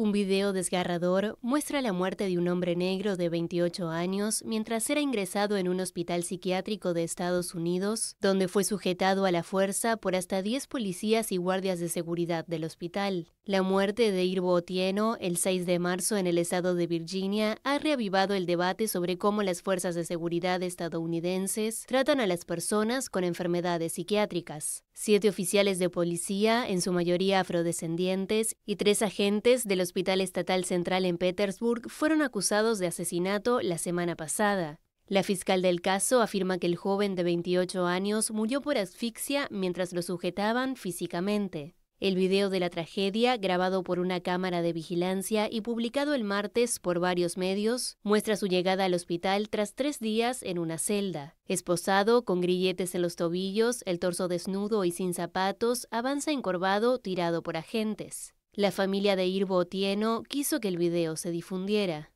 Un video desgarrador muestra la muerte de un hombre negro de 28 años mientras era ingresado en un hospital psiquiátrico de Estados Unidos, donde fue sujetado a la fuerza por hasta 10 policías y guardias de seguridad del hospital. La muerte de Irvo Otieno el 6 de marzo en el estado de Virginia ha reavivado el debate sobre cómo las fuerzas de seguridad estadounidenses tratan a las personas con enfermedades psiquiátricas. Siete oficiales de policía, en su mayoría afrodescendientes, y tres agentes de los Hospital Estatal Central en Petersburg fueron acusados de asesinato la semana pasada. La fiscal del caso afirma que el joven de 28 años murió por asfixia mientras lo sujetaban físicamente. El video de la tragedia, grabado por una cámara de vigilancia y publicado el martes por varios medios, muestra su llegada al hospital tras tres días en una celda. Esposado, con grilletes en los tobillos, el torso desnudo y sin zapatos, avanza encorvado, tirado por agentes. La familia de Irbo Otieno quiso que el video se difundiera.